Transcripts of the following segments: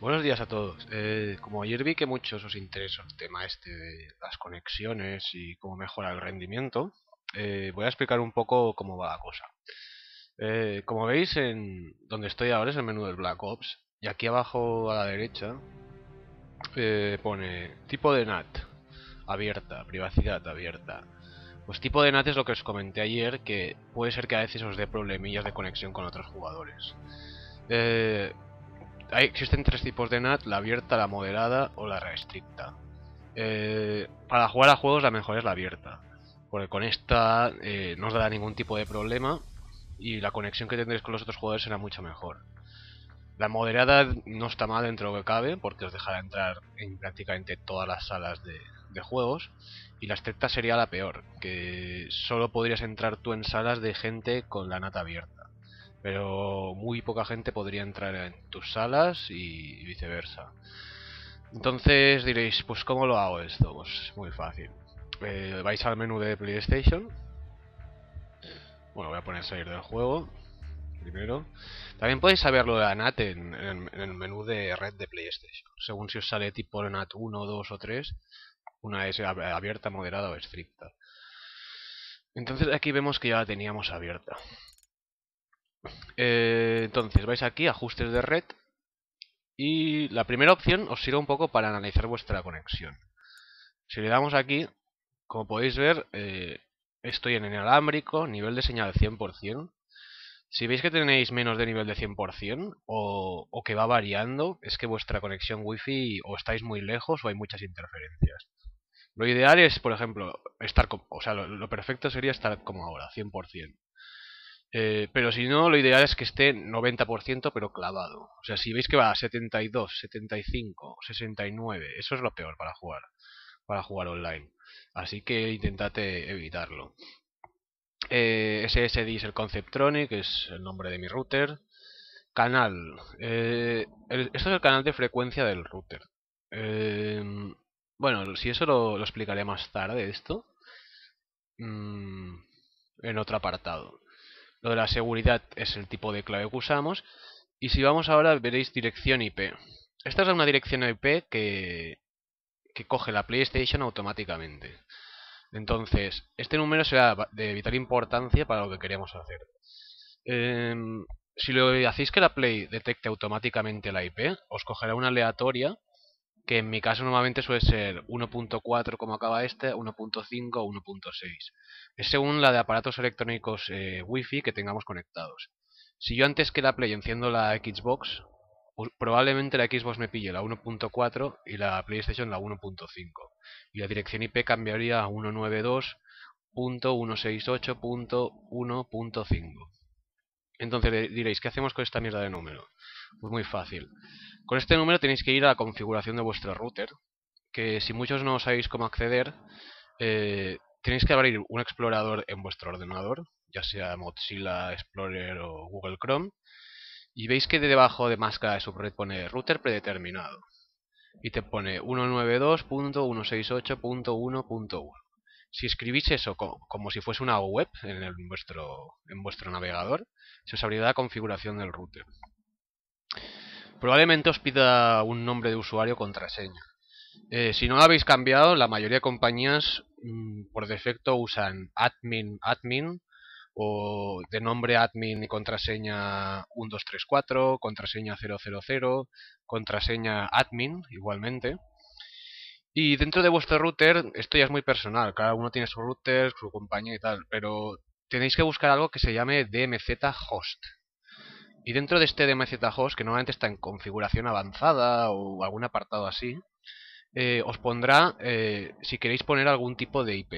Buenos días a todos. Eh, como ayer vi que muchos os interesa el tema este de las conexiones y cómo mejora el rendimiento, eh, voy a explicar un poco cómo va la cosa. Eh, como veis, en donde estoy ahora es el menú del Black Ops y aquí abajo a la derecha pone tipo de NAT abierta, privacidad abierta. Pues tipo de NAT es lo que os comenté ayer, que puede ser que a veces os dé problemillas de conexión con otros jugadores. Eh, existen tres tipos de NAT, la abierta, la moderada o la restricta. Eh, para jugar a juegos la mejor es la abierta, porque con esta eh, no os dará ningún tipo de problema y la conexión que tendréis con los otros jugadores será mucho mejor. La moderada no está mal dentro de lo que cabe, porque os dejará entrar en prácticamente todas las salas de, juegos. Y la estricta sería la peor, que solo podrías entrar tú en salas de gente con la NAT abierta pero muy poca gente podría entrar en tus salas y viceversa. Entonces diréis, pues ¿cómo lo hago esto? Pues muy fácil. Eh, vais al menú de PlayStation. Bueno, voy a poner salir del juego. Primero. También podéis saberlo de NAT en, en, el menú de red de PlayStation. Según si os sale tipo NAT 1, 2 o 3. Una es abierta, moderada o estricta. Entonces aquí vemos que ya la teníamos abierta. Eh, entonces, vais aquí, ajustes de red. Y la primera opción os sirve un poco para analizar vuestra conexión. Si le damos aquí, como podéis ver, eh, estoy en inalámbrico, nivel de señal 100%. Si veis que tenéis menos de nivel de 100% o, que va variando, es que vuestra conexión wifi o estáis muy lejos o hay muchas interferencias. Lo ideal es, por ejemplo, estar o sea, lo perfecto sería estar como ahora, 100%. Eh, pero si no, lo ideal es que esté 90% pero clavado. O sea, si veis que va a 72, 75, 69, eso es lo peor para jugar, para jugar online. Así que intentate evitarlo. Eh, SSD es el Conceptronic, es el nombre de mi router. Canal. Eh, esto es el canal de frecuencia del router. bueno, si eso lo, explicaré más tarde, esto. Mm, en otro apartado. Lo de la seguridad es el tipo de clave que usamos. Y si vamos ahora veréis dirección IP. Esta es una dirección IP que, que coge la PlayStation automáticamente. Entonces, este número será de vital importancia para lo que queríamos hacer. Em, si lo hacéis que la Play detecte automáticamente la IP, os cogerá una aleatoria que en mi caso normalmente suele ser 1.4 como acaba este, 1.5 o 1.6. Es según la de aparatos electrónicos eh, wifi que tengamos conectados. Si yo antes que la Play enciendo la Xbox, pues probablemente la Xbox me pille la 1.4 y la PlayStation la 1.5. Y la dirección IP cambiaría a 192.168.1.5. Entonces diréis, ¿qué hacemos con esta mierda de número? Pues muy fácil. Con este número tenéis que ir a la configuración de vuestro router, que si muchos no sabéis cómo acceder, eh, tenéis que abrir un explorador en vuestro ordenador, ya sea Mozilla Explorer o Google Chrome, y veis que debajo de máscara de subred pone router predeterminado. Y te pone 192.168.1.1. Si escribís eso como, si fuese una web en vuestro navegador, se os abrirá la configuración del router probablemente os pida un nombre de usuario contraseña. Eh, si no lo habéis cambiado, la mayoría de compañías mm, por defecto usan admin, admin, o de nombre admin y contraseña 1234, contraseña 000, contraseña admin igualmente. Y dentro de vuestro router, esto ya es muy personal, cada uno tiene su router, su compañía y tal, pero tenéis que buscar algo que se llame DMZ host. Y dentro de este dmzhost, Host, que normalmente está en configuración avanzada o algún apartado así, eh, os pondrá eh, si queréis poner algún tipo de IP.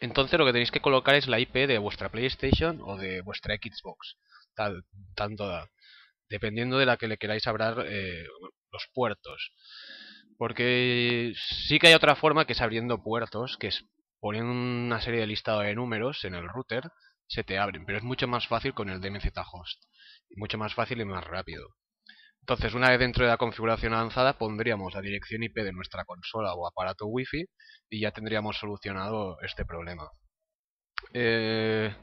Entonces lo que tenéis que colocar es la IP de vuestra PlayStation o de vuestra Xbox. Tal, tanto Dependiendo de la que le queráis abrir eh, los puertos. Porque sí que hay otra forma que es abriendo puertos, que es poner una serie de listado de números en el router se te abren, pero es mucho más fácil con el DMZ host, mucho más fácil y más rápido. Entonces, una vez dentro de la configuración avanzada, pondríamos la dirección IP de nuestra consola o aparato wifi y ya tendríamos solucionado este problema. Eh,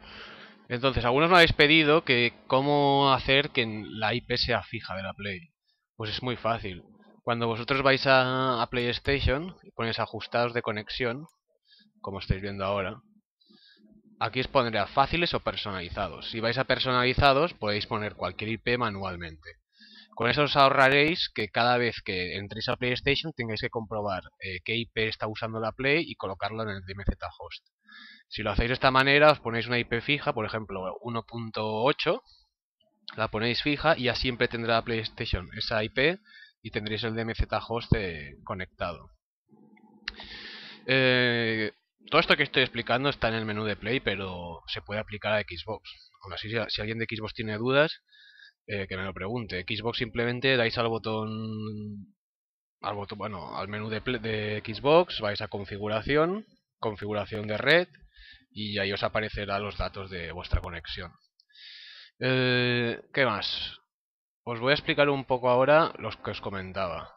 entonces, algunos me habéis pedido que cómo hacer que la IP sea fija de la Play. Pues es muy fácil. Cuando vosotros vais a, Playstation y ponéis ajustados de conexión, como estáis viendo ahora, Aquí os a fáciles o personalizados. Si vais a personalizados podéis poner cualquier IP manualmente. Con eso os ahorraréis que cada vez que entréis a PlayStation tengáis que comprobar eh, qué IP está usando la Play y colocarlo en el DMZ host. Si lo hacéis de esta manera os ponéis una IP fija, por ejemplo 1.8, la ponéis fija y ya siempre tendrá PlayStation esa IP y tendréis el DMZ host eh, conectado. Eh, todo esto que estoy explicando está en el menú de Play, pero se puede aplicar a Xbox. Aún así, si alguien de Xbox tiene dudas, eh, que me lo pregunte. Xbox simplemente dais al botón, al botón, bueno, al menú de, Xbox, vais a configuración, configuración de red, y ahí os aparecerán los datos de vuestra conexión. Eh, ¿Qué más? Os voy a explicar un poco ahora los que os comentaba.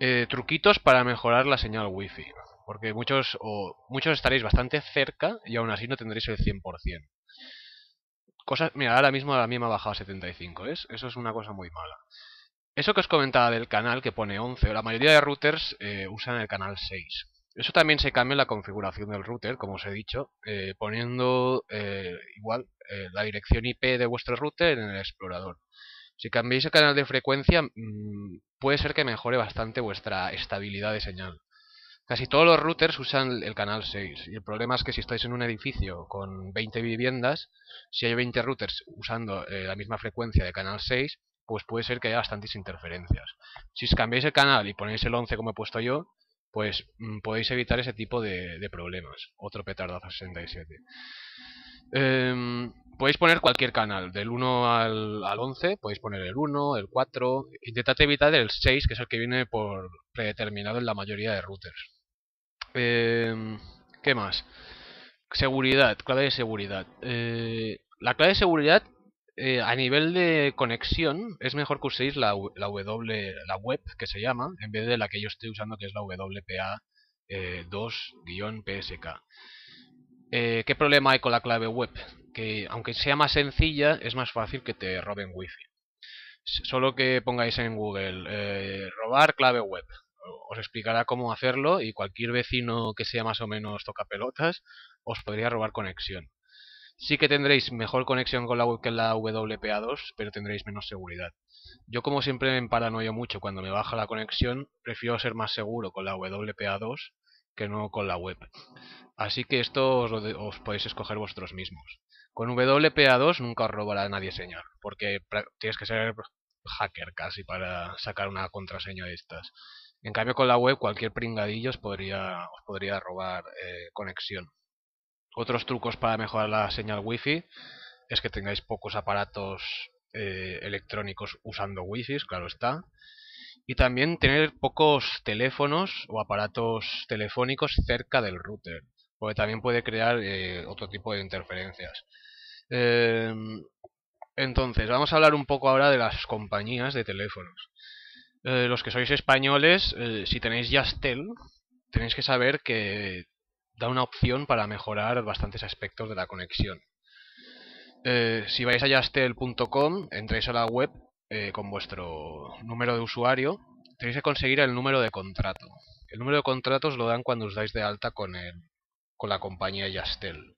Eh, truquitos para mejorar la señal wifi porque muchos, o, muchos estaréis bastante cerca y aún así no tendréis el 100%. Cosas, mira, ahora mismo a mí me ha bajado a 75, es Eso es una cosa muy mala. Eso que os comentaba del canal que pone 11, la mayoría de routers eh, usan el canal 6. Eso también se cambia en la configuración del router, como os he dicho, eh, poniendo eh, igual la dirección IP de vuestro router en el explorador. Si cambiáis el canal de frecuencia, mm, puede ser que mejore bastante vuestra estabilidad de señal. Casi todos los routers usan el canal 6 y el problema es que si estáis en un edificio con 20 viviendas, si hay 20 routers usando eh, la misma frecuencia de canal 6, pues puede ser que haya bastantes interferencias. Si os cambiáis el canal y ponéis el 11 como he puesto yo, pues mm, podéis evitar ese tipo de, problemas. Otro petardo a 67. Em, podéis poner cualquier canal, del 1 al, al, 11, podéis poner el 1, el 4, intentad evitar el 6, que es el que viene por predeterminado en la mayoría de routers. Em, ¿Qué más? Seguridad, clave de seguridad. Eh, la clave de seguridad eh, a nivel de conexión es mejor que uséis la, w, la web que se llama en vez de la que yo estoy usando que es la WPA2-PSK. Eh, ¿Qué problema hay con la clave web? Que aunque sea más sencilla es más fácil que te roben wifi. Solo que pongáis en Google robar clave web os explicará cómo hacerlo y cualquier vecino que sea más o menos tocapelotas os podría robar conexión. Sí que tendréis mejor conexión con la web que la WPA2, pero tendréis menos seguridad. Yo como siempre me paranoio mucho cuando me baja la conexión, prefiero ser más seguro con la WPA2 que no con la web. Así que esto os, podéis escoger vosotros mismos. Con WPA2 nunca os robará nadie señal, porque tienes que ser hacker casi para sacar una contraseña de estas. En cambio con la web cualquier pringadillo os podría, os podría robar eh, conexión. Otros trucos para mejorar la señal wifi es que tengáis pocos aparatos eh, electrónicos usando Wi-Fi, claro está. Y también tener pocos teléfonos o aparatos telefónicos cerca del router, porque también puede crear eh, otro tipo de interferencias. Em, entonces, vamos a hablar un poco ahora de las compañías de teléfonos. Eh, los que sois españoles, eh, si tenéis Yastel, tenéis que saber que da una opción para mejorar bastantes aspectos de la conexión. Eh, si vais a yastel.com, entréis a la web con vuestro número de usuario, tenéis que conseguir el número de contrato. El número de contratos lo dan cuando os dais de alta con, el, con la compañía Yastel.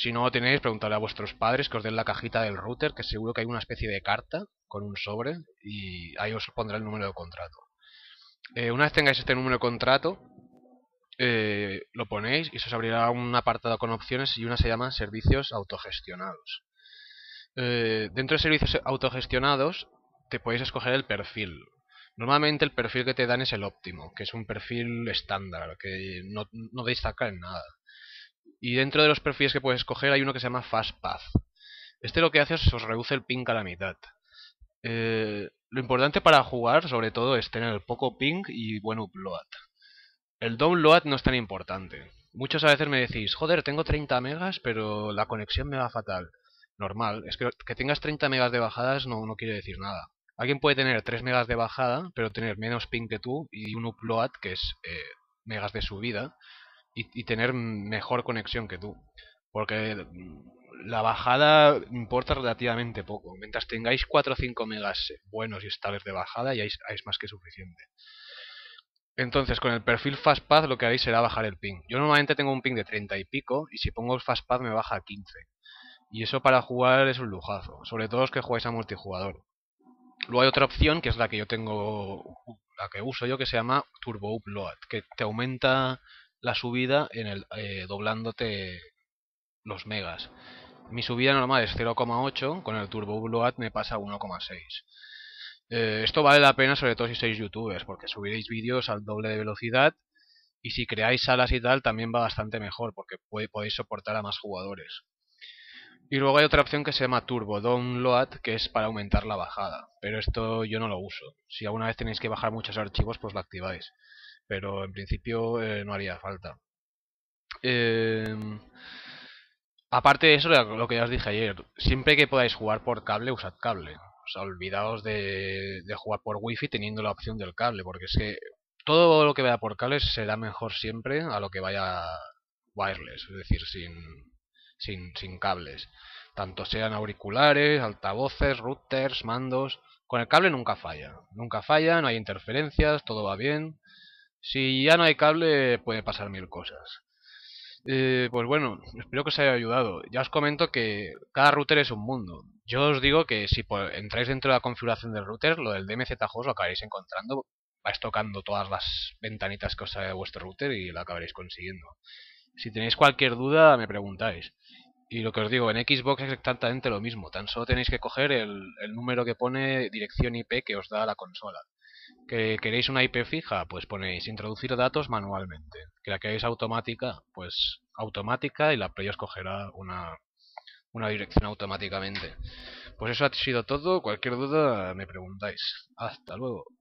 Si no lo tenéis, preguntadle a vuestros padres que os den la cajita del router, que seguro que hay una especie de carta con un sobre y ahí os pondrá el número de contrato. Eh, una vez tengáis este número de contrato, eh, lo ponéis y se os abrirá un apartado con opciones y una se llama servicios autogestionados. Eh, dentro de servicios autogestionados te podéis escoger el perfil. Normalmente el perfil que te dan es el óptimo, que es un perfil estándar, que no, no destaca en nada. Y dentro de los perfiles que puedes escoger hay uno que se llama Fast Path. Este lo que hace es os reduce el ping a la mitad. Eh, lo importante para jugar, sobre todo, es tener poco ping y buen upload. El download no es tan importante. Muchos a veces me decís, joder, tengo 30 megas, pero la conexión me va fatal. Normal, es que que tengas 30 megas de bajadas no, no quiere decir nada. Alguien puede tener 3 megas de bajada, pero tener menos ping que tú y un upload que es eh, megas de subida, y, tener mejor conexión que tú. Porque la bajada importa relativamente poco. Mientras tengáis 4 o 5 megas buenos y estables de bajada, ya es, más que suficiente. Entonces, con el perfil Fastpath lo que haréis será bajar el ping. Yo normalmente tengo un ping de 30 y pico, y si pongo el Fastpath me baja a 15. Y eso para jugar es un lujazo, sobre todo los que jugáis a multijugador. Luego hay otra opción, que es la que yo tengo, la que uso yo, que se llama Turbo Upload, que te aumenta la subida en el, eh, doblándote los megas. Mi subida normal es 0,8, con el Turbo Bloat me pasa 1,6. Eh, esto vale la pena sobre todo si sois youtubers, porque subiréis vídeos al doble de velocidad y si creáis salas y tal también va bastante mejor, porque podéis soportar a más jugadores. Y luego hay otra opción que se llama Turbo Download, que es para aumentar la bajada, pero esto yo no lo uso. Si alguna vez tenéis que bajar muchos archivos, pues lo activáis pero en principio eh, no haría falta. Em, aparte de eso, lo que ya os dije ayer, siempre que podáis jugar por cable, usad cable. olvidaos de, jugar por wifi teniendo la opción del cable, porque es que todo lo que vaya por cable será mejor siempre a lo que vaya wireless, es decir, sin cables. Tanto sean auriculares, altavoces, routers, mandos. Con el cable nunca falla. Nunca falla, no hay interferencias, todo va bien. Si ya no hay cable, puede pasar mil cosas. Eh, pues bueno, espero que os haya ayudado. Ya os comento que cada router es un mundo. Yo os digo que si entráis dentro de la configuración del router, lo del DMZ host lo acabaréis encontrando. Vais tocando todas las ventanitas que os sale de vuestro router y lo acabaréis consiguiendo. Si tenéis cualquier duda, me preguntáis. Y lo que os digo, en Xbox es exactamente lo mismo. Tan solo tenéis que coger el número que pone dirección IP que os da la consola. ¿Que queréis una IP fija? Pues ponéis introducir datos manualmente. ¿Que la queréis automática? Pues automática y la Play escogerá una, una dirección automáticamente. Pues eso ha sido todo. Cualquier duda me preguntáis. Hasta luego.